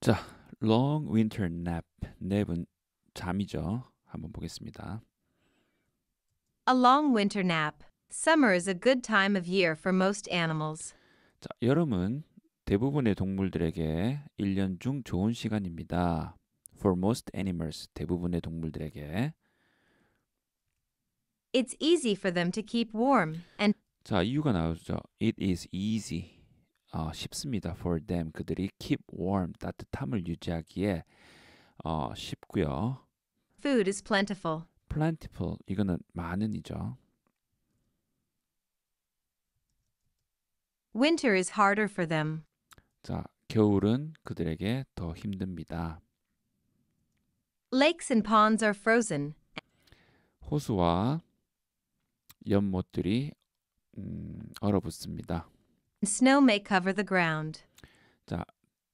자, long winter nap. 냅은 잠이죠. 한번 보겠습니다. A long winter nap. Summer is a good time of year for most animals. 자, 여름은 대부분의 동물들에게 1년 중 좋은 시간입니다. For most animals, 대부분의 동물들에게 It's easy for them to keep warm and 자, 이유가 나오죠. It is easy. 어, 쉽습니다. For them 그들이 keep warm 따뜻함을 유지하기에 어, 쉽고요. Food is plentiful. Plentiful 이거는 많은이죠. Winter is harder for them. 자, 겨울은 그들에게 더 힘듭니다. Lakes and ponds are frozen. 호수와 연못들이 음, 얼어붙습니다. Snow may cover the ground. 자,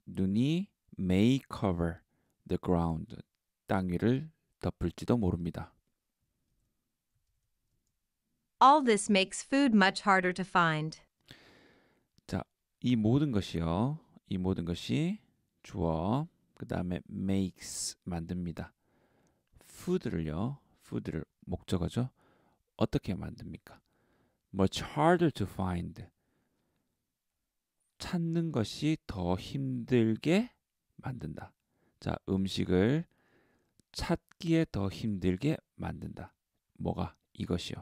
눈이 may cover the ground. 땅 위를 덮을지도 모릅니다. All this makes food much harder to find. 자, 이 모든 것이요. 이 모든 것이 주어. 그다음에 makes 만듭니다. food를요. food를 목적어죠. 어떻게 만듭니까? much harder to find. 찾는 것이 더 힘들게 만든다. 자, 음식을 찾기에 더 힘들게 만든다. 뭐가 이것이요?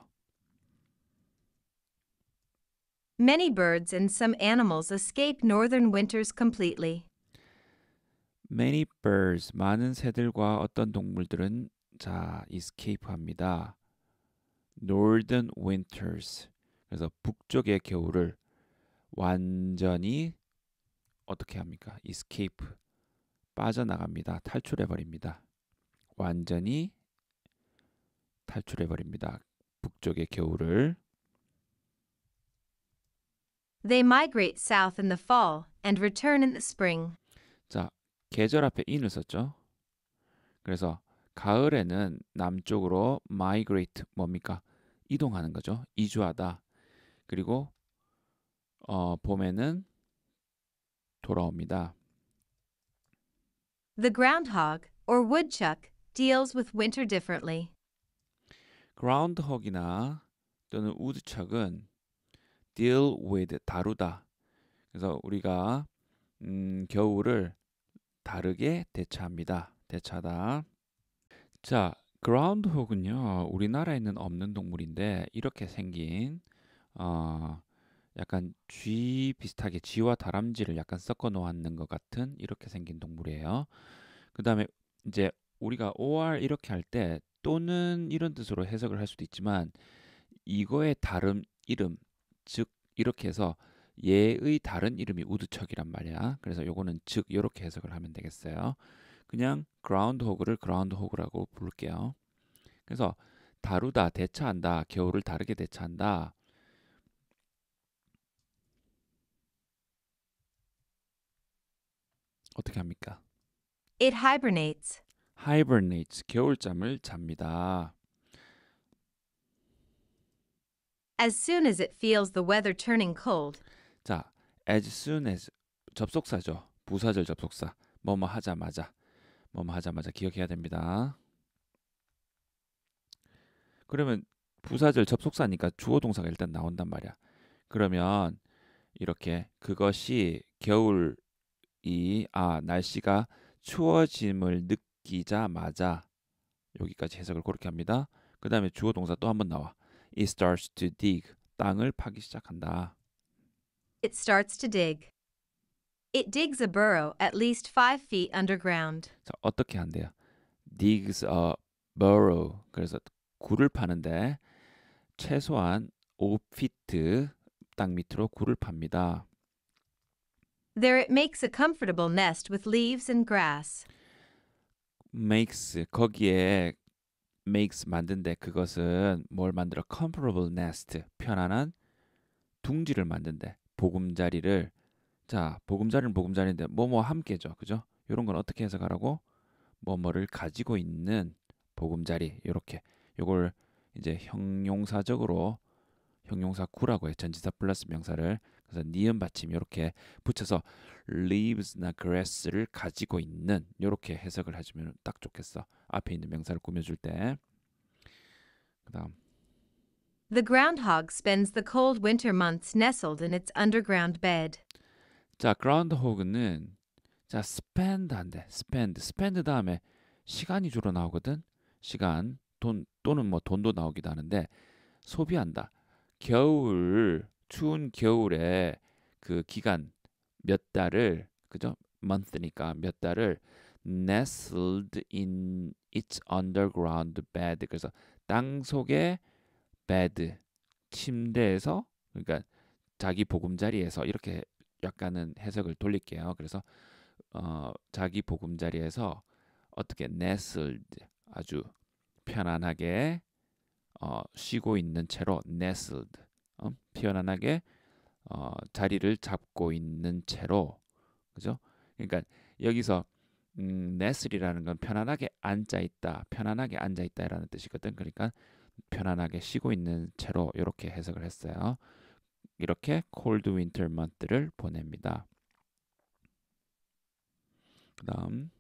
Many birds and some animals escape northern winters completely. Many birds 많은 새들과 어떤 동물들은 자 escape합니다. Northern winters 그래서 북쪽의 겨울을 완전히 어떻게 합니까? escape 빠져나갑니다. 탈출해 버립니다. 완전히 탈출해 버립니다. 북쪽의 겨울을 They migrate south in the fall and return in the spring. 자, 계절 앞에 in을 썼죠. 그래서 가을에는 남쪽으로 migrate 뭡니까? 이동하는 거죠. 이주하다. 그리고 어, 봄에는 돌아옵니다. The groundhog or woodchuck deals with winter differently. groundhog이나 또는 우드척은 deal with 다루다. 그래서 우리가 음, 겨울을 다르게 대처합니다. 대처다. 자, groundhog은요. 우리나라에는 없는 동물인데 이렇게 생긴 어, 약간 쥐 비슷하게 쥐와 다람쥐를 약간 섞어 놓았는 것 같은 이렇게 생긴 동물이에요. 그 다음에 이제 우리가 or 이렇게 할 때 또는 이런 뜻으로 해석을 할 수도 있지만 이거의 다른 이름 즉 이렇게 해서 얘의 다른 이름이 우드척이란 말이야. 그래서 요거는 즉 이렇게 해석을 하면 되겠어요. 그냥 그라운드호그를 그라운드호그라고 부를게요. 그래서 다루다, 대처한다, 겨울을 다르게 대처한다. 어떻게 합니까? It hibernates. hibernates 겨울잠을 잡니다. As soon as it feels the weather turning cold. 자, as soon as 접속사죠. 부사절 접속사. 뭐뭐 하자마자. 뭐뭐 하자마자 기억해야 됩니다. 그러면 부사절 접속사니까 주어 동사가 일단 나온단 말이야. 그러면 이렇게 그것이 겨울 이아 날씨가 추워짐을 느끼자마자 여기까지 해석을 그렇게 합니다. 그 다음에 주어 동사 또 한번 나와. It starts to dig. 땅을 파기 시작한다. It starts to dig. It digs a burrow at least 5 feet underground. 자, 어떻게 한대요? digs a burrow. 그래서 굴을 파는데 최소한 5피트 땅 밑으로 굴을 팝니다. There it makes a comfortable nest with leaves and grass. makes 거기에 makes 만든데 그것은 뭘 만들어 comparable nest 편안한 둥지를 만든데 보금자리를 자 보금자리는 보금자리인데 뭐뭐 뭐 함께죠 그죠 요런 건 어떻게 해석하라고 뭐뭐를 가지고 있는 보금자리 요렇게 요걸 이제 형용사적으로 형용사 구라고 해 전치사 플러스 명사를 그래서 니은 받침 이렇게 붙여서 leaves나 grass를 가지고 있는 이렇게 해석을 해주면 딱 좋겠어. 앞에 있는 명사를 꾸며줄 때. 그다음. The groundhog spends the cold winter months nestled in its underground bed. 자, groundhog는 자 spend 한데 spend spend 다음에 시간이 주로 나오거든. 시간 돈 또는 뭐 돈도 나오기도 하는데 소비한다. 겨울 추운 겨울에 그 기간 몇 달을 그죠? month니까 몇 달을 nestled in its underground bed 그래서 땅 속에 bed 침대에서 그러니까 자기 보금자리에서 이렇게 약간은 해석을 돌릴게요. 그래서 어, 자기 보금자리에서 어떻게 nestled 아주 편안하게 어, 쉬고 있는 채로 nestled 어, 피어나게 어, 자리를 잡고 있는 채로 그죠? 그러니까 여기서 음, n e 이라는건 편안하게 앉아 있다, 편안하게 앉아 있다라는 뜻이거든. 그러니까 편안하게 쉬고 있는 채로 이렇게 해석을 했어요. 이렇게 cold winter month를 보냅니다. 그다음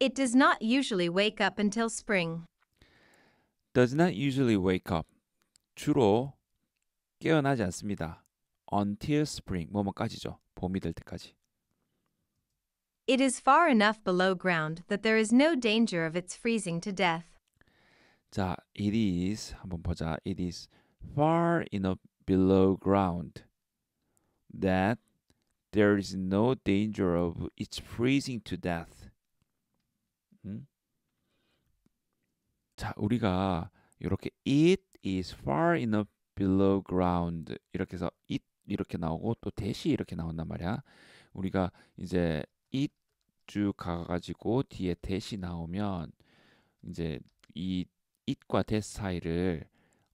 It does not usually wake up until spring. Does not usually wake up. 주로 깨어나지 않습니다. until spring 뭐뭐까지죠. 봄이 될 때까지. It is far enough below ground that there is no danger of its freezing to death. 자, it is 한번 보자. It is far enough below ground that there is no danger of its freezing to death. 음? 자, 우리가 이렇게 it is far enough below ground 이렇게 해서 it 이렇게 나오고 또 대시 이렇게 나온단 말이야. 우리가 이제 it 쭉 가가지고 뒤에 대시 나오면 이제 이 it과 대시 사이를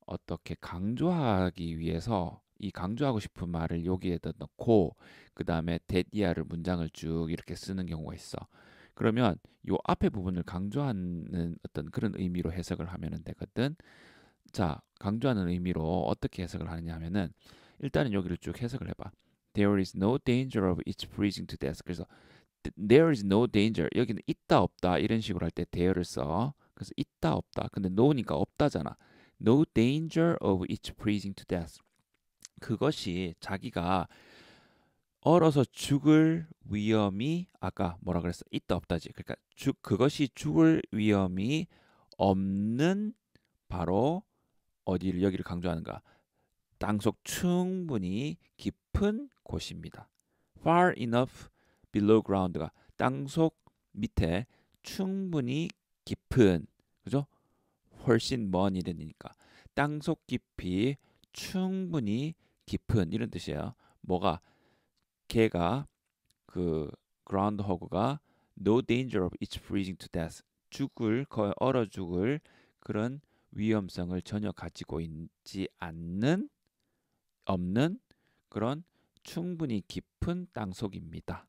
어떻게 강조하기 위해서 이 강조하고 싶은 말을 여기에다 넣고 그 다음에 데디아를 문장을 쭉 이렇게 쓰는 경우가 있어. 그러면 요 앞에 부분을 강조하는 어떤 그런 의미로 해석을 하면 되거든. 자, 강조하는 의미로 어떻게 해석을 하느냐 하면은 일단은 여기를 쭉 해석을 해봐. There is no danger of i t freezing to death. 그래서 there is no danger. 여기는 있다 없다 이런 식으로 할 때 there를 써. 그래서 있다 없다. 근데 no니까 없다잖아. No danger of i t freezing to death. 그것이 자기가 얼어서 죽을 위험이 아까 뭐라 그랬어? 있다 없다지. 그러니까 죽 그것이 죽을 위험이 없는 바로 어디를 여기를 강조하는가? 땅속 충분히 깊은 곳입니다. far enough below ground가 땅속 밑에 충분히 깊은 그죠? 훨씬 먼이랬니까 땅속 깊이 충분히 깊은 이런 뜻이에요. 뭐가 걔가 그 그라운드 허그가 no danger of its freezing to death 죽을 거의 얼어 죽을 그런 위험성을 전혀 가지고 있지 않는 없는 그런 충분히 깊은 땅속입니다.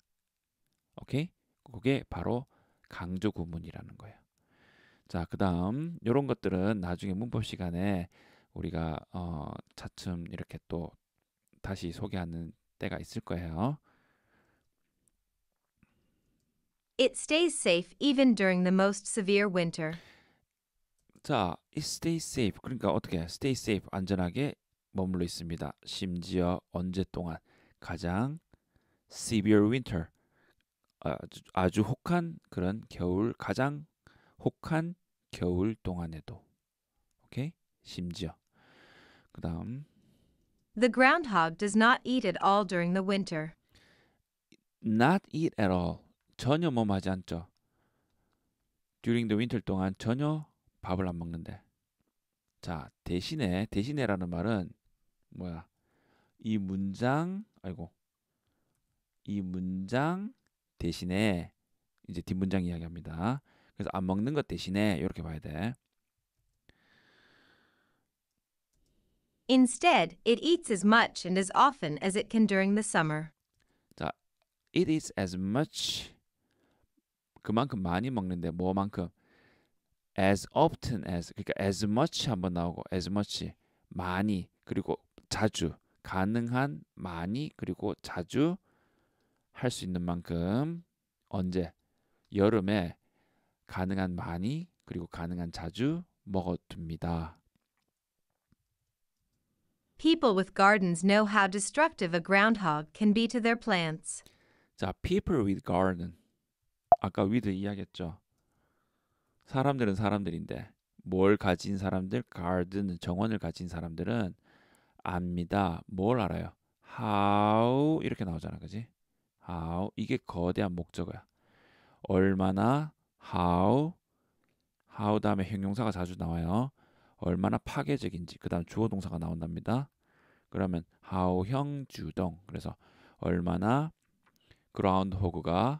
오케이? 그게 바로 강조 구문이라는 거예요. 자, 그다음 이런 것들은 나중에 문법 시간에 우리가 어 차츰 이렇게 또 다시 소개하는 때가 있을 거예요. It stays safe even during the most severe winter. 자, it stays safe. 그러니까 어떻게 stay safe 안전하게 머물러 있습니다. 심지어 언제 동안 가장 severe winter 아주, 아주 혹한 그런 겨울 가장 혹한 겨울 동안에도 오케이? 심지어 그다음 The groundhog does not eat at all during the winter. Not eat at all. 전혀 뭐 하지 않죠. During the winter 동안 전혀 밥을 안 먹는데. 자, 대신에 대신에라는 말은 뭐야? 이 문장 아이고. 이 문장 대신에 이제 뒷문장 이야기합니다. 그래서 안 먹는 것 대신에 이렇게 봐야 돼. Instead, it eats as much and as often as it can during the summer. 자, it eats as much 그만큼 많이 먹는데 뭐만큼 as often as 그러니까 as much 한번 나오고 as much 많이 그리고 자주 가능한 많이 그리고 자주 할 수 있는 만큼 언제 여름에 가능한 많이 그리고 가능한 자주 먹어둡니다. People with gardens know how destructive a groundhog can be to their plants. 자, people with garden. 아까 with 이야기했죠. 사람들은 사람들인데 뭘 가진 사람들, garden 정원을 가진 사람들은 압니다. 뭘 알아요? how 이렇게 나오잖아. 그지 how 이게 거대한 목적어야. 얼마나 how how 다음에 형용사가 자주 나와요. 얼마나 파괴적인지 그다음 주어 동사가 나온답니다. 그러면 하오형 주동 그래서 얼마나 그라운드 호그가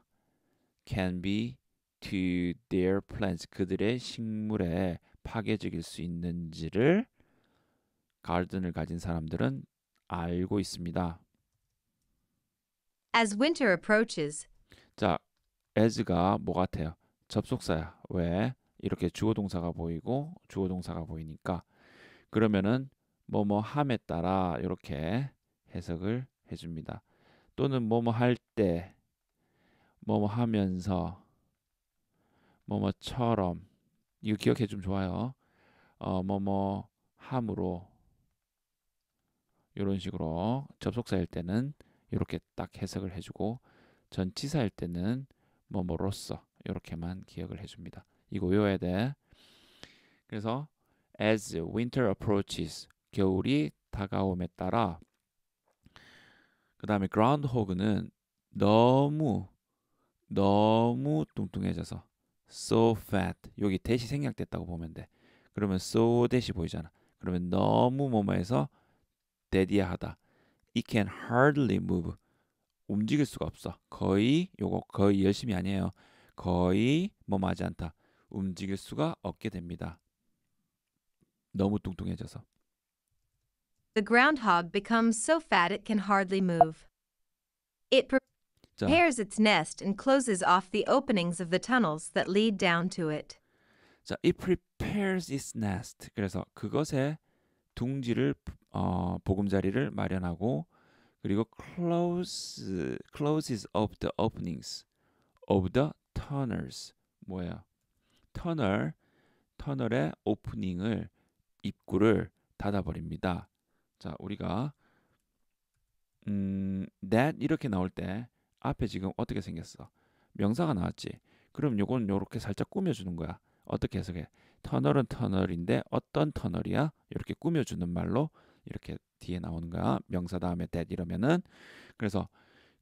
can be to their plants 그들의 식물에 파괴적일 수 있는지를 가든을 가진 사람들은 알고 있습니다. As winter approaches. 자, as가 뭐 같아요? 접속사야. 왜? 이렇게 주어 동사가 보이고 주어 동사가 보이니까 그러면은 뭐 뭐 함에 따라 이렇게 해석을 해줍니다. 또는 뭐 뭐 할 때, 뭐 뭐 하면서, 뭐뭐처럼 이거 기억해 좀 좋아요. 어, 뭐 뭐 함으로 이런 식으로 접속사일 때는 이렇게 딱 해석을 해주고 전치사일 때는 뭐뭐로서 이렇게만 기억을 해줍니다. 이거 외워야 돼. 그래서 as winter approaches 겨울이 다가옴에 따라 그 다음에 groundhog는 너무 너무 뚱뚱해져서 so fat 여기 대시 생략됐다고 보면 돼 그러면 so 대시 보이잖아 그러면 너무 뭐뭐해서 데디야하다 it can hardly move 움직일 수가 없어 거의 요거 거의 열심히 아니에요 거의 뭐뭐하지 않다 움직일 수가 없게 됩니다. 너무 뚱뚱해져서. The groundhog becomes so fat it can hardly move. It prepares its nest and closes off the openings of the tunnels that lead down to it. 자, it prepares its nest. 그래서 그것의 둥지를 어, 보금자리를 마련하고 그리고 close closes of the openings of the tunnels 뭐야? 터널 터널의 오프닝을 입구를 닫아버립니다. 자 우리가 음, that 이렇게 나올 때 앞에 지금 어떻게 생겼어? 명사가 나왔지. 그럼 요건 요렇게 살짝 꾸며주는 거야. 어떻게 해석해? 터널은 터널인데 어떤 터널이야? 이렇게 꾸며주는 말로 이렇게 뒤에 나오는 거야. 명사 다음에 that 이러면은 그래서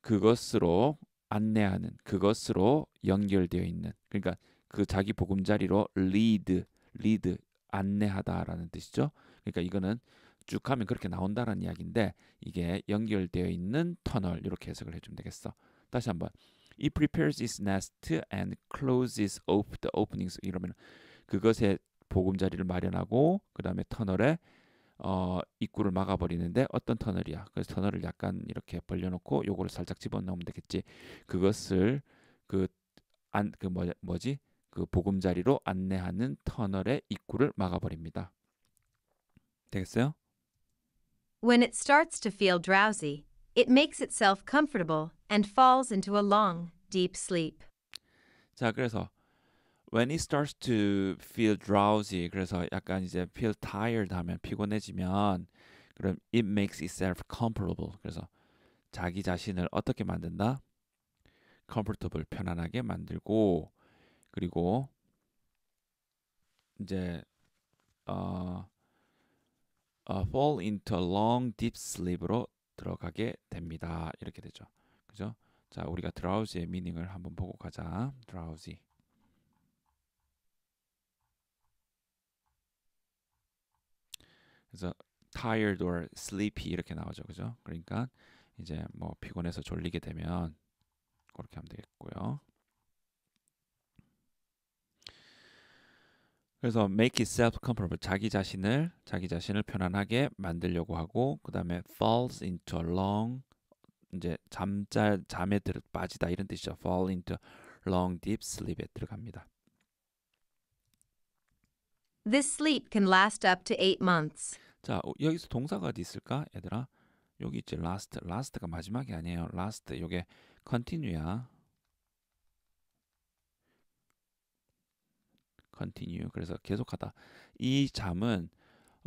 그것으로 안내하는 그것으로 연결되어 있는 그러니까 그 자기 보금자리로 리드 리드 안내하다라는 뜻이죠. 그러니까 이거는 쭉 하면 그렇게 나온다라는 이야기인데 이게 연결되어 있는 터널 이렇게 해석을 해주면 되겠어. 다시 한번 He prepares his nest and closes o f the openings 이러면 그것의 보금자리를 마련하고 그 다음에 터널에 어, 입구를 막아버리는데 어떤 터널이야. 그래서 터널을 약간 이렇게 벌려놓고 요거를 살짝 집어넣으면 되겠지. 그것을 그 안그 그 뭐, 뭐지 그 보금자리로 안내하는 터널의 입구를 막아버립니다. 되겠어요? When it starts to feel drowsy, it makes itself comfortable and falls into a long, deep sleep. 자, 그래서 when it starts to feel drowsy 그래서 약간 이제 feel tired 하면 피곤해지면 그럼 it makes itself comfortable 그래서 자기 자신을 어떻게 만든다? comfortable 편안하게 만들고 그리고 이제 uh, uh, fall into a long deep sleep로 들어가게 됩니다. 이렇게 되죠. 그죠? 자, 우리가 drowsy의 미닝을 한번 보고 가자. drowsy. 그래서 tired or sleepy 이렇게 나오죠. 그죠? 그러니까 이제 뭐 피곤해서 졸리게 되면 그렇게 하면 되겠고요. 그래서 make itself comfortable 자기 자신을 자기 자신을 편안하게 만들려고 하고 그다음에 falls into a long 이제 잠잘 잠에 들 빠지다 이런 뜻이죠. fall into long deep sleep에 들어갑니다. This sleep can last up to eight months. 자, 여기서 동사가 어디 있을까? 얘들아. 여기 있지. last. last가 마지막이 아니에요. last. 요게 continue야. continue 그래서 계속하다 이 잠은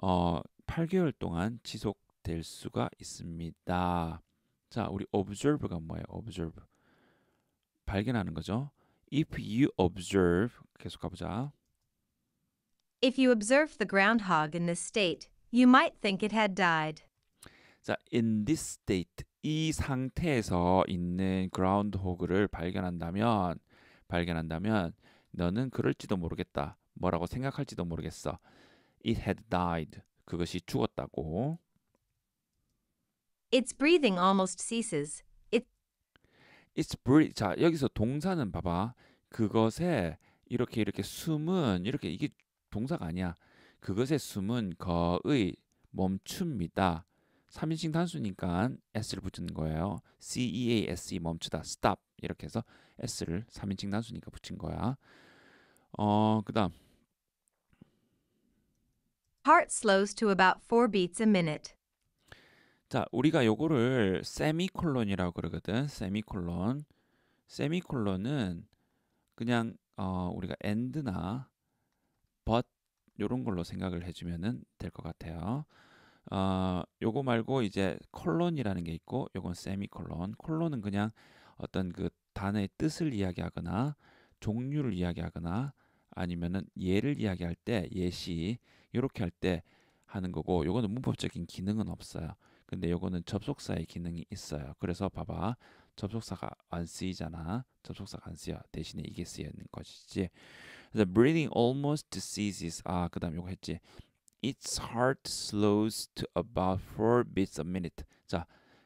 어 8개월 동안 지속될 수가 있습니다. 자, 우리 observe가 뭐예요? observe 발견하는 거죠. If you observe 계속 가보자. If you observe the groundhog in this state, you might think it had died. 자, in this state 이 상태에서 있는 groundhog를 발견한다면 발견한다면 너는 그럴지도 모르겠다. 뭐라고 생각할지도 모르겠어. It had died. 그것이 죽었다고. Its breathing almost ceases. It... Its breath. 자 여기서 동사는 봐봐. 그것에 이렇게 이렇게 숨은 이렇게 이게 동사가 아니야. 그것의 숨은 거의 멈춥니다. 3인칭 단수니까 s를 붙이는 거예요. c e a s e 멈추다 stop 이렇게 해서 s를 3인칭 단수니까 붙인 거야. 어, 그다음 Heart slows to about 4 beats a minute. 자, 우리가 요거를 세미콜론이라고 그러거든. 세미콜론. 세미콜론은 그냥 어, 우리가 엔드나 but 요런 걸로 생각을 해 주면은 될 것 같아요. 어, 요거 말고 이제 콜론이라는 게 있고 요건 세미콜론. 콜론은 그냥 어떤 그 단어의 뜻을 이야기하거나 종류를 이야기하거나 아니면은 예를 이야기할 때 예시 이렇게 할 때 하는 거고 요거는 문법적인 기능은 없어요. 근데 요거는 접속사의 기능이 있어요. 그래서 봐봐. 접속사가 안 쓰이잖아. 접속사가 안 쓰여. 대신에 이게 쓰여있는 것이지. 그래서 breathing almost ceases. 아, 그다음 요거 했지. Its heart slows to about four beats a minute. 자,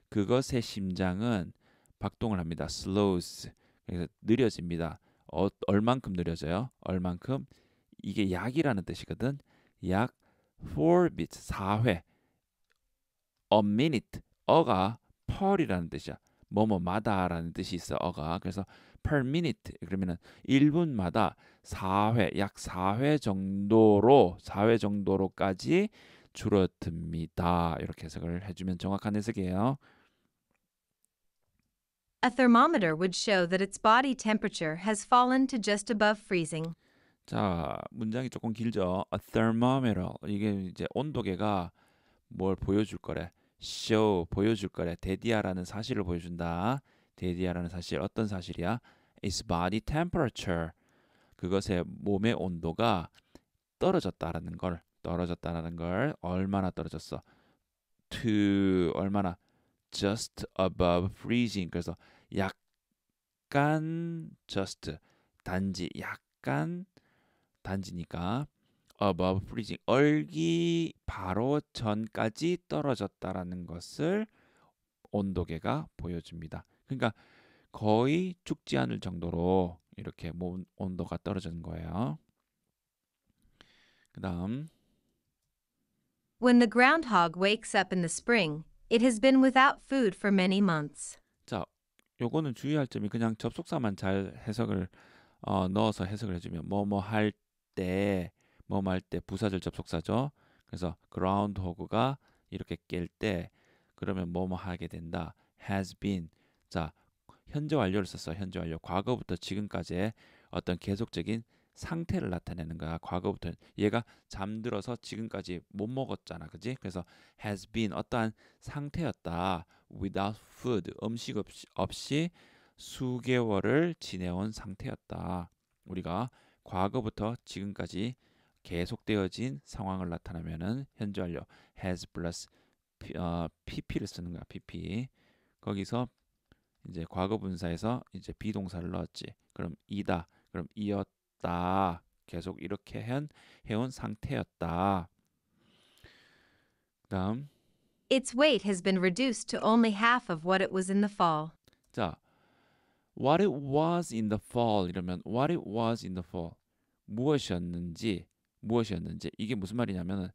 그것의 심장은 박동을 합니다. slows. 그래서 느려집니다. 어, 얼만큼 느려져요? 얼만큼? 이게 약이라는 뜻이거든. 약4 beats, 4회. a minute. 어가 펄이라는 뜻이야. 뭐뭐마다라는 뜻이 있어. 어가. 그래서 per minute 그러면은 1분마다 4회 약 4회 정도로 4회 정도로까지 줄어듭니다. 이렇게 해석을 해주면 정확한 해석이에요. A thermometer would show that its body temperature has fallen to just above freezing. 자, 문장이 조금 길죠. A thermometer. 이게 이제 온도계가 뭘 보여줄 거래. show 보여줄 거래. 대디아라는 사실을 보여준다. 데디아라는 사실 어떤 사실이야? Its body temperature 그것의 몸의 온도가 떨어졌다라는 걸 떨어졌다라는 걸 얼마나 떨어졌어? To 얼마나 just above freezing 그래서 약간 just 단지 약간 단지니까 above freezing 얼기 바로 전까지 떨어졌다라는 것을 온도계가 보여줍니다. 그러니까 거의 죽지 않을 정도로 이렇게 몸 온도가 떨어지는 거예요. 그다음 When the groundhog wakes up in the spring, it has been without food for many months. 자, 요거는 주의할 점이 그냥 접속사만 잘 해석을 어, 넣어서 해석을 해주면 뭐뭐 뭐 할 때, 뭐뭐 할 때 부사절 접속사죠. 그래서 groundhog가 이렇게 깰 때 그러면 뭐뭐 뭐 하게 된다. has been 자, 현재 완료를 썼어. 현재 완료. 과거부터 지금까지의 어떤 계속적인 상태를 나타내는 거야. 과거부터 얘가 잠들어서 지금까지 못 먹었잖아. 그지? 그래서 has been 어떠한 상태였다. without food 음식 없이, 없이 수개월을 지내온 상태였다. 우리가 과거부터 지금까지 계속되어진 상황을 나타내면은 현재 완료 has plus 어, pp를 쓰는 거야. pp 거기서 이제 과거 분사에서 이제 비동사를 넣었지. 그럼 이다. 그럼 이었다. 계속 이렇게 해온, 해온 상태였다. 다음 Its weight has been reduced to only half of what it was in the fall. 자, what it was in the fall 이러면 what it was in the fall 무엇이었는지 무엇이었는지 이게 무슨 말이냐면은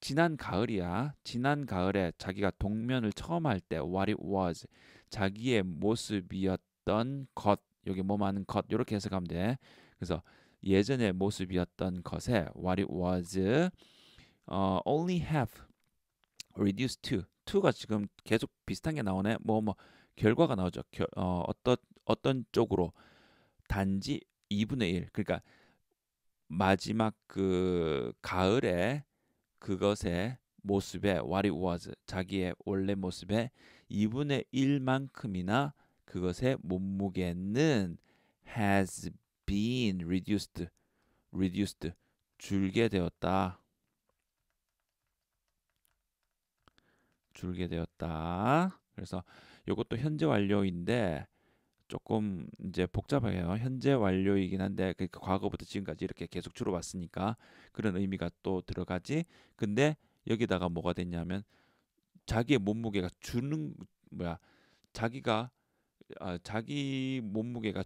지난 가을이야. 지난 가을에 자기가 동면을 처음 할 때 what it was 자기의 모습이었던 것 여기 뭐 많은 것 이렇게 해석하면 돼. 그래서 예전의 모습이었던 것에 what it was 어, only have reduced to to가 지금 계속 비슷한 게 나오네. 뭐뭐 뭐 결과가 나오죠. 결, 어, 어떤 어떤 쪽으로 단지 2분의 1 그러니까 마지막 그 가을에 그것의 모습에 what it was 자기의 원래 모습에 2분의 1만큼이나 그것의 몸무게는 has been reduced reduced 줄게 되었다. 줄게 되었다. 그래서 이것도 현재 완료인데 조금 이제 복잡해요. 현재 완료이긴 한데 그 과거부터 지금까지 이렇게 계속 주로 왔으니까 그런 의미가 또 들어가지. 근데 여기다가 뭐가 됐냐면 자기의 몸무게가 주는 뭐야 자기가 아, 자기 몸무게가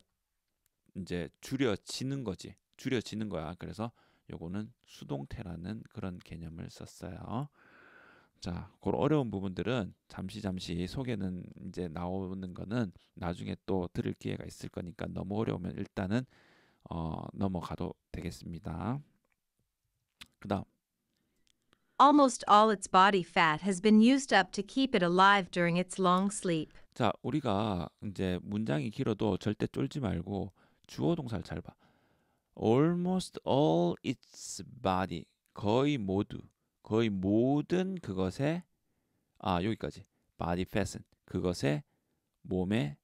이제 줄여지는 거지 줄여지는 거야. 그래서 요거는 수동태라는 그런 개념을 썼어요. 자, 그런 어려운 부분들은 잠시 잠시 소개는 이제 나오는 거는 나중에 또 들을 기회가 있을 거니까 너무 어려우면 일단은 어, 넘어가도 되겠습니다. 그다음 Almost all its body fat has been used up to keep it alive during its long sleep. 자, 우리가 이제 문장이 길어도 절대 쫄지 말고 주어 동사를 잘 봐. Almost all its body 거의 모두 거의 모든 그것에 아 여기까지 body fat 그것에 몸의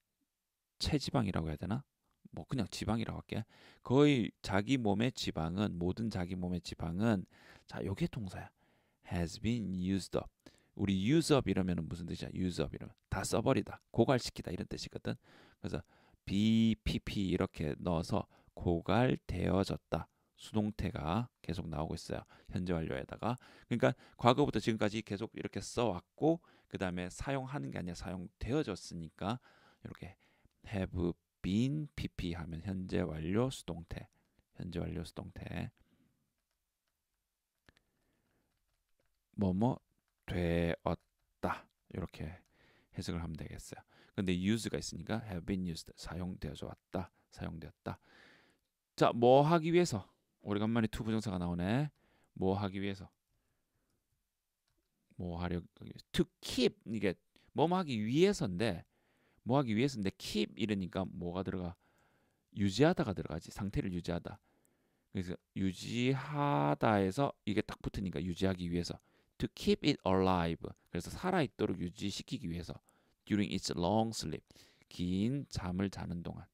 체지방이라고 해야 되나? 뭐 그냥 지방이라고 할게. 거의 자기 몸의 지방은 모든 자기 몸의 지방은 자 여기에 동사야. has been used up. 우리 use up 이러면 무슨 뜻이야? use up 이러면 다 써버리다, 고갈시키다 이런 뜻이거든. 그래서 BPP 이렇게 넣어서 고갈되어졌다. 수동태가 계속 나오고 있어요. 현재 완료에다가 그러니까 과거부터 지금까지 계속 이렇게 써왔고 그 다음에 사용하는 게 아니라 사용되어졌으니까 이렇게 have been pp 하면 현재 완료 수동태 현재 완료 수동태 뭐뭐 되었다 이렇게 해석을 하면 되겠어요. 근데 use가 있으니까 have been used 사용되어져 왔다 사용되었다. 자, 뭐 하기 위해서 오래간만에 t 부정사가 나오네. 뭐 하기 위해서. 뭐 하려 to keep 이게 뭐뭐 하기 위해서인데 뭐 하기 위해서인데 keep 이러니까 뭐가 들어가 유지하다가 들어가지 상태를 유지하다 그래서 유지하다에서 이게 딱 붙으니까 유지하기 위해서 to keep it alive 그래서 살아있도록 유지시키기 위해서 during its long sleep 긴 잠을 자는 동안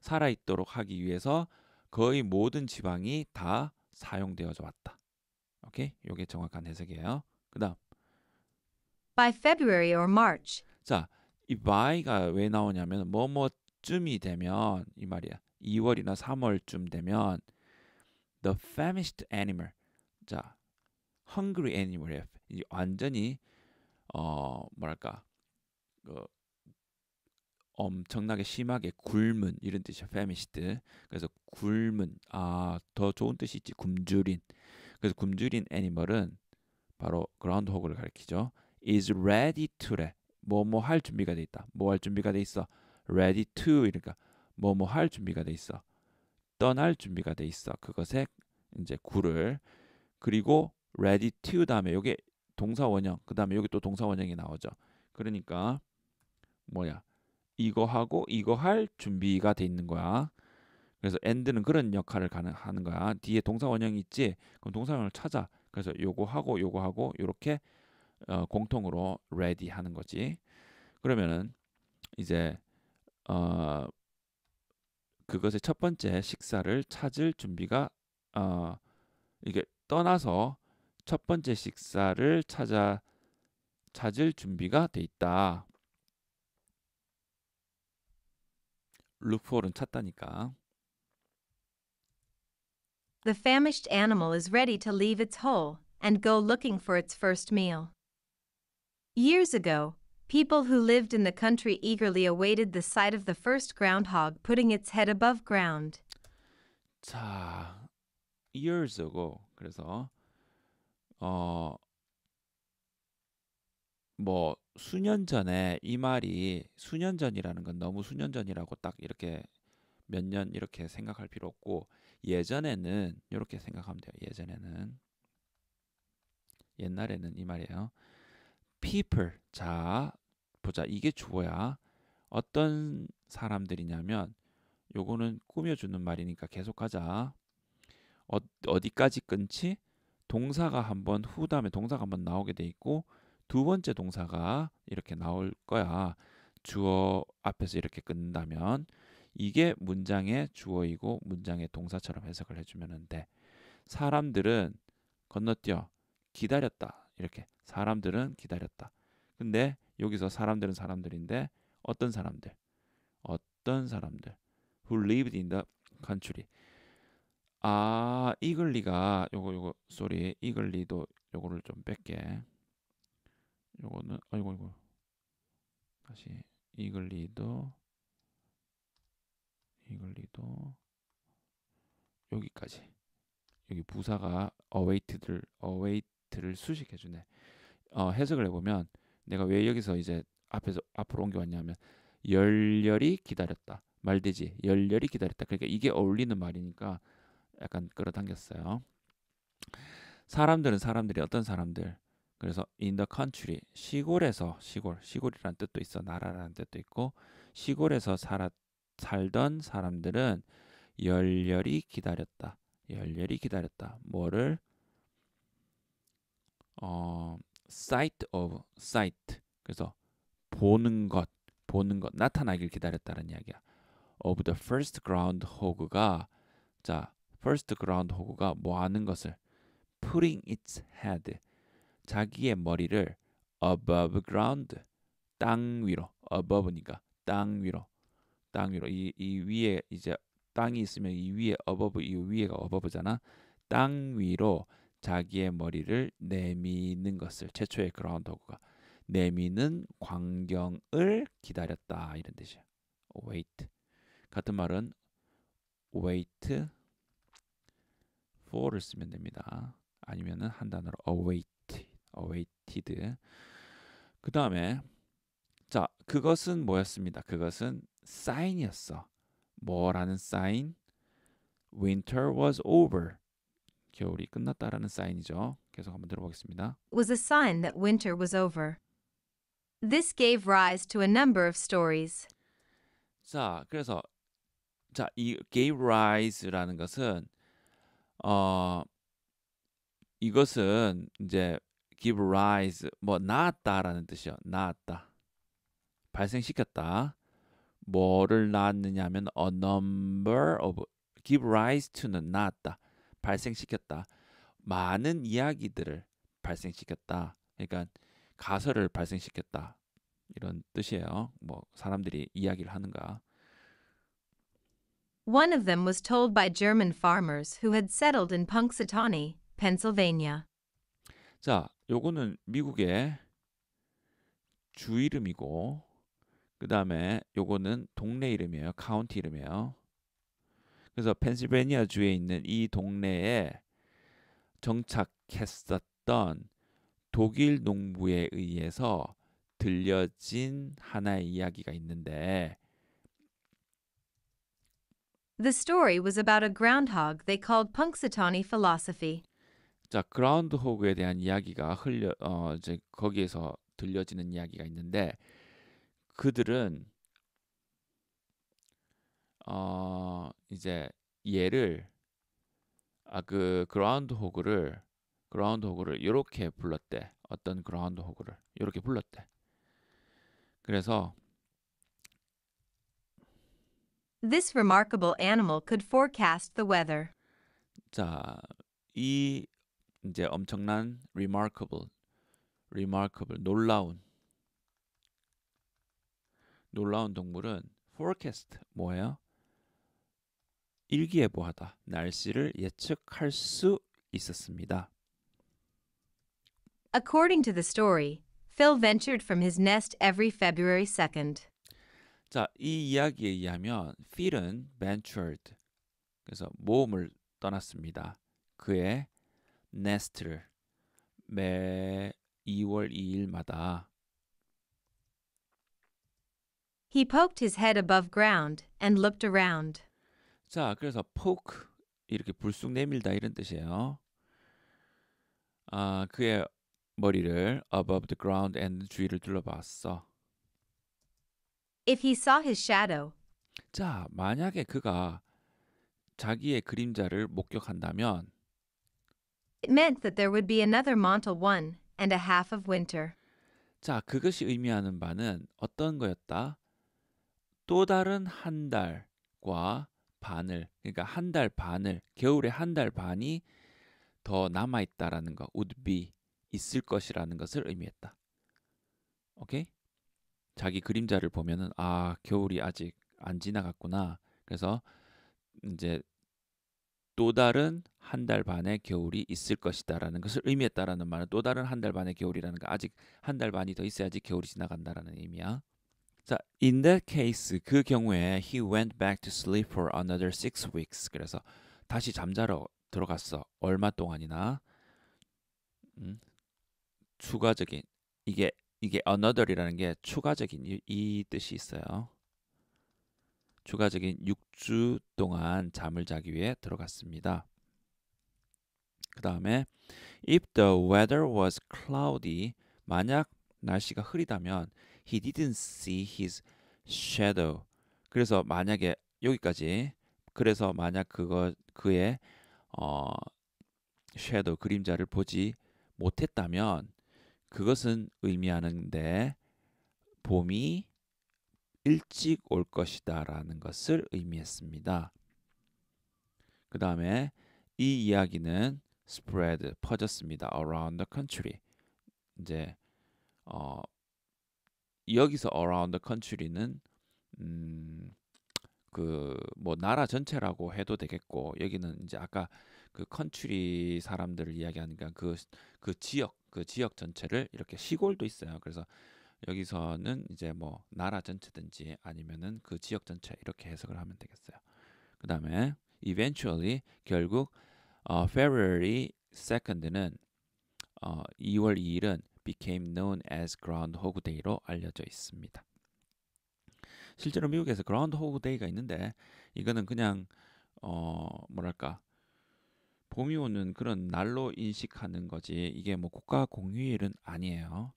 살아있도록 하기 위해서 거의 모든 지방이 다 사용되어져 왔다. 오케이? 요게 정확한 해석이에요. 그다음 by February or March. 자, 이 by가 왜 나오냐면 뭐뭐쯤이 되면 이 말이야. 2월이나 3월쯤 되면 the famished animal. 자, hungry a n i m a l 완전히 어 뭐랄까 그 엄청나게 심하게 굶은 이런 뜻이야 famished 그래서 굶은 아 더 좋은 뜻이 있지 굶주린 그래서 굶주린 애니멀은 바로 그라운드호그를 가리키죠 is ready to래 뭐뭐 뭐 할 준비가 돼 있다 뭐 할 준비가 돼 있어 ready to 이러니까 뭐뭐 뭐 할 준비가 돼 있어 떠날 준비가 돼 있어 그것에 이제 굴을 그리고 ready to 다음에 요게 동사 원형 그 다음에 여기 또 동사 원형이 나오죠 그러니까 뭐야 이거 하고 이거 할 준비가 돼 있는 거야. 그래서 and는 그런 역할을 가능 하는 거야. 뒤에 동사 원형이 있지. 그럼 동사 원형을 찾아. 그래서 요거 하고 요거 하고 요렇게 어, 공통으로 ready 하는 거지. 그러면은 이제 어 그것의 첫 번째 식사를 찾을 준비가 어 이게 떠나서 첫 번째 식사를 찾아 찾을 준비가 돼 있다. 룩폴은 찾다니까. The famished animal is ready to leave its hole and go looking for its first meal. Years ago, people who lived in the country eagerly awaited the sight of the first groundhog putting its head above ground. 자, years ago. 그래서 어뭐 수년 전에 이 말이 수년 전이라는 건 너무 수년 전이라고 딱 이렇게 몇 년 이렇게 생각할 필요 없고 예전에는 이렇게 생각하면 돼요. 예전에는 옛날에는 이 말이에요. people 자 보자 이게 주어야 어떤 사람들이냐면 요거는 꾸며주는 말이니까 계속 하자 어, 디까지 끊지? 동사가 한번 후 다음에 동사가 한번 나오게 돼 있고 두 번째 동사가 이렇게 나올 거야. 주어 앞에서 이렇게 끝나면 이게 문장의 주어이고 문장의 동사처럼 해석을 해주면 돼. 사람들은 건너뛰어 기다렸다. 이렇게 사람들은 기다렸다. 근데 여기서 사람들은 사람들인데 어떤 사람들? 어떤 사람들? Who lived in the country? 아 이글리가 요거 요거 소리 이글리도 요거를 좀 뺄게. 요거는 아이고 이거 다시 이글리도 이글리도 여기까지 여기 부사가 await를 await를 수식해 주네. 어, 해석을 해보면 내가 왜 여기서 이제 앞에서 앞으로 옮겨왔냐면 열렬히 기다렸다 말되지 열렬히 기다렸다 그러니까 이게 어울리는 말이니까 약간 끌어당겼어요 사람들은 사람들이 어떤 사람들 그래서 in the country 시골에서 시골 시골이란 뜻도 있어 나라라는 뜻도 있고 시골에서 살았 살던 사람들은 열렬히 기다렸다. 열렬히 기다렸다. 뭐를 어 sight of sight 그래서 보는 것 보는 것 나타나길 기다렸다는 이야기야. of the first ground hog가 자 first ground hog가 뭐 하는 것을 putting its head 자기의 머리를 above ground 땅 위로 above니까 땅 위로 땅 위로 이, 이 위에 이제 땅이 있으면 이 위에 above 이 위에가 above잖아 땅 위로 자기의 머리를 내미는 것을 최초의 그라운드호그가 내미는 광경을 기다렸다 이런 뜻이야. wait 같은 말은 wait for를 쓰면 됩니다. 아니면은 한 단어로 await awaited. 그 다음에 자 그것은 뭐였습니다. 그것은 사인이었어. 뭐라는 사인? Winter was over. 겨울이 끝났다라는 사인이죠. 계속 한번 들어보겠습니다. Was a sign that winter was over. This gave rise to a number of stories. 자, 그래서 자, 이 gave rise라는 것은 어 이것은 이제 give rise 뭐 낳았다라는 뜻이요. 낳았다. 발생시켰다. 뭐를 낳았느냐면 a number of give rise to는 낳았다. 발생시켰다. 많은 이야기들을 발생시켰다. 그러니까 가설을 발생시켰다. 이런 뜻이에요. 뭐 사람들이 이야기를 하는가. One of them was told by German farmers who had settled in Punxsutawney, Pennsylvania. 자, 요거는 미국의 주 이름이고 그 다음에 요거는 동네 이름이에요. 카운티 이름이에요. 그래서 펜실베니아 주에 있는 이 동네에 정착했었던 독일 농부에 의해서 들려진 하나의 이야기가 있는데 The story was about a groundhog they called Punxsutawney philosophy. 자 그라운드 호그에 대한 이야기가 흘려 어 이제 거기에서 들려지는 이야기가 있는데 그들은 어 이제 얘를 아 그 그라운드 호그를 그라운드 호그를 이렇게 불렀대 어떤 그라운드 호그를 이렇게 불렀대 그래서 This remarkable animal could forecast the weather. 자, 이 이제 엄청난 remarkable, remarkable 놀라운 놀라운 동물은 forecast 뭐예요? 일기예보하다. 날씨를 예측할 수 있었습니다. According to the story, Phil ventured from his nest every February 2nd. 자, 이 이야기에 의하면 필은 ventured 그래서 모험을 떠났습니다. 그의 nest를 매 2월 2일마다 He poked his head above ground and looked around. 자, 그래서 poke 이렇게 불쑥 내밀다 이런 뜻이에요. 아, 그의 머리를 above the ground and 주위를 둘러봤어. If he saw his shadow. 자, 만약에 그가 자기의 그림자를 목격한다면 It meant that there would be another Montal o and a half of winter. 자, 그것이 의미하는 바는 어떤 거였다? 또 다른 한 달과 반을 그러니까 한 달 반을 겨울에 한달 반이 더 남아 있다라는 거 would be 있을 것이라는 것을 의미했다. 오케이? 자기 그림자를 보면은 아, 겨울이 아직 안 지나갔구나. 그래서 이제 또 다른 한 달 반의 겨울이 있을 것이다라는 것을 의미했다라는 말은 또 다른 한 달 반의 겨울이라는 거 아직 한 달 반이 더 있어야지 겨울이 지나간다라는 의미야. 자, in that case 그 경우에 he went back to sleep for another six weeks. 그래서 다시 잠자러 들어갔어. 얼마 동안이나 음, 추가적인 이게 이게 another이라는 게 추가적인 이, 이 뜻이 있어요. 추가적인 6주 동안 잠을 자기 위해 들어갔습니다. 그 다음에 if the weather was cloudy 만약 날씨가 흐리다면 he didn't see his shadow 그래서 만약에 여기까지 그래서 만약 그거 그의 어 섀도우 그림자를 보지 못했다면 그것은 의미하는데 봄이 일찍 올 것이다라는 것을 의미했습니다. 그 다음에 이 이야기는 spread 퍼졌습니다. around the country 이제 어, 여기서 around the country는 음, 그뭐 나라 전체라고 해도 되겠고 여기는 이제 아까 그 country 사람들을 이야기하니까 그그 그 지역 그 지역 전체를 이렇게 시골도 있어요. 그래서 여기서는 이제 뭐 나라 전체든지 아니면은 그 지역 전체 이렇게 해석을 하면 되겠어요. 그 다음에 eventually 결국 어, February 2nd는 어, 2월 2일은 became known as Groundhog Day로 알려져 있습니다. 실제로 미국에서 Groundhog Day가 있는데 이거는 그냥 어 뭐랄까 봄이 오는 그런 날로 인식하는 거지 이게 뭐 국가 공휴일은 아니에요.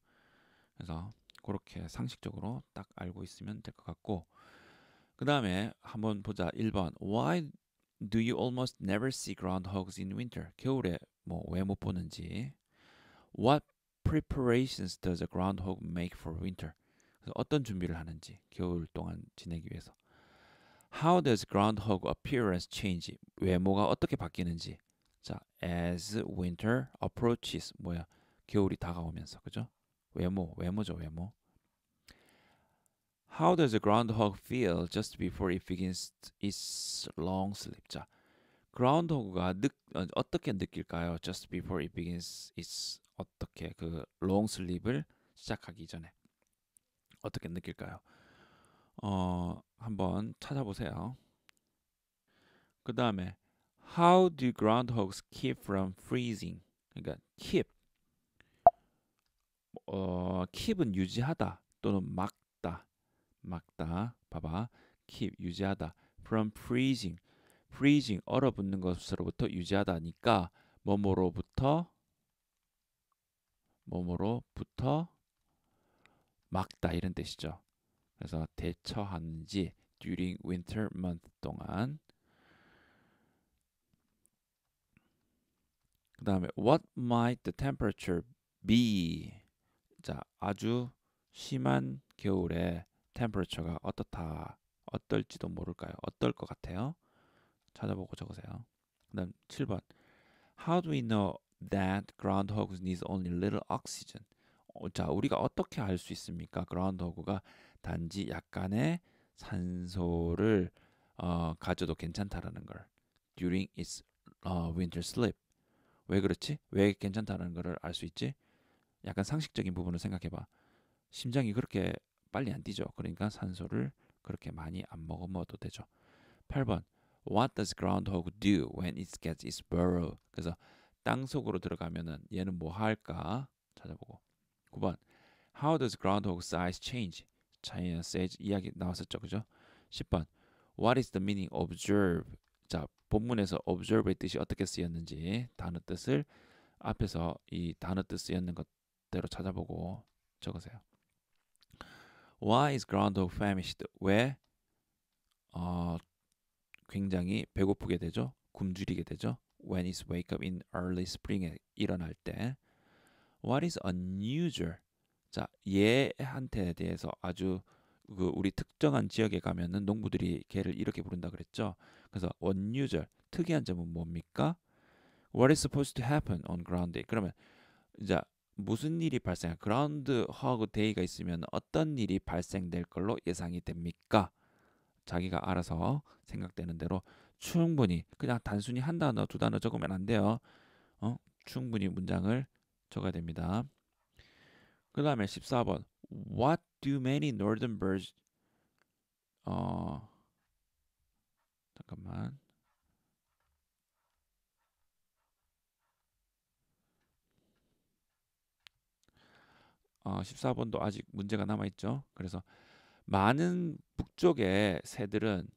그래서 그렇게 상식적으로 딱 알고 있으면 될 것 같고 그 다음에 한번 보자. 1번 Why do you almost never see groundhogs in winter? 겨울에 뭐 왜 못 보는지 What preparations does a groundhog make for winter? 그래서 어떤 준비를 하는지 겨울 동안 지내기 위해서 How does groundhog appearance change? 외모가 어떻게 바뀌는지 자, as winter approaches 뭐야? 겨울이 다가오면서 그죠? 외모, 외모죠, 외모. How does a groundhog feel just before it begins its long sleep? 자, groundhog가 느, 어떻게 느낄까요? Just before it begins its 어떻게 그 long sleep을 시작하기 전에 어떻게 느낄까요? 어, 한번 찾아보세요. 그 다음에 How do groundhogs keep from freezing? 그러니까 keep 어, keep은 유지하다 또는 막 막다 봐봐 keep 유지하다 from freezing freezing 얼어붙는 것으로부터 유지하다니까 뭐뭐로부터 뭐뭐로부터 막다 이런 뜻이죠. 그래서 대처하는지 during winter month 동안 그 다음에 what might the temperature be 자 아주 심한 겨울에 temperature가 어떻다, 어떨지도 모를까요? 어떨 것 같아요? 찾아보고 적으세요. 그다음 7번. How do we know that groundhogs n e e d only little oxygen? 어, 자, 우리가 어떻게 알 수 있습니까? 그라운드호그가 단지 약간의 산소를 어, 가져도 괜찮다라는 걸. During its uh, winter sleep. 왜 그렇지? 왜괜찮다는걸 알 수 있지? 약간 상식적인 부분을 생각해봐. 심장이 그렇게 빨리 안 뛰죠. 그러니까 산소를 그렇게 많이 안 먹어도 되죠. 8번 What does groundhog do when it gets its burrow? 그래서 땅 속으로 들어가면은 얘는 뭐 할까 찾아보고 9번 How does groundhog size change? China says 이야기 나왔었죠, 그죠? 10번 What is the meaning of observe? 자 본문에서 observe의 뜻이 어떻게 쓰였는지 단어 뜻을 앞에서 이 단어 뜻 쓰였는 것대로 찾아보고 적으세요. Why is groundhog famished? 왜 어, 굉장히 배고프게 되죠? 굶주리게 되죠? When is wake up in early spring에 일어날 때 What is unusual? 자, 얘한테 대해서 아주 그 우리 특정한 지역에 가면은 농부들이 개를 이렇게 부른다 그랬죠. 그래서 unusual 특이한 점은 뭡니까? What is supposed to happen on ground day? 그러면 이제 무슨 일이 발생, 그라운드 허그 데이가 있으면 어떤 일이 발생될 걸로 예상이 됩니까? 자기가 알아서 생각되는 대로 충분히 그냥 단순히 한 단어 두 단어 적으면 안 돼요. 어? 충분히 문장을 적어야 됩니다. 그 다음에 14번 What do many northern birds 어 잠깐만 어, 14번도 아직 문제가 남아 있죠. 그래서 많은 북쪽의 새들은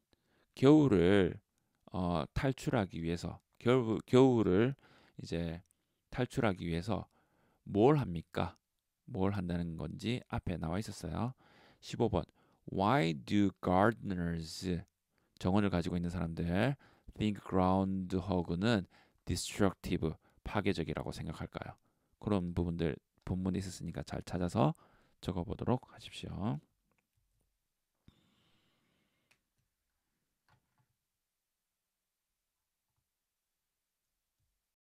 겨울을 어, 탈출하기 위해서 겨울 겨울을 이제 탈출하기 위해서 뭘 합니까? 뭘 한다는 건지 앞에 나와 있었어요. 15번 Why do gardeners 정원을 가지고 있는 사람들 think groundhog는 destructive 파괴적이라고 생각할까요? 그런 부분들 본문이 있었으니까 잘 찾아서 적어보도록 하십시오.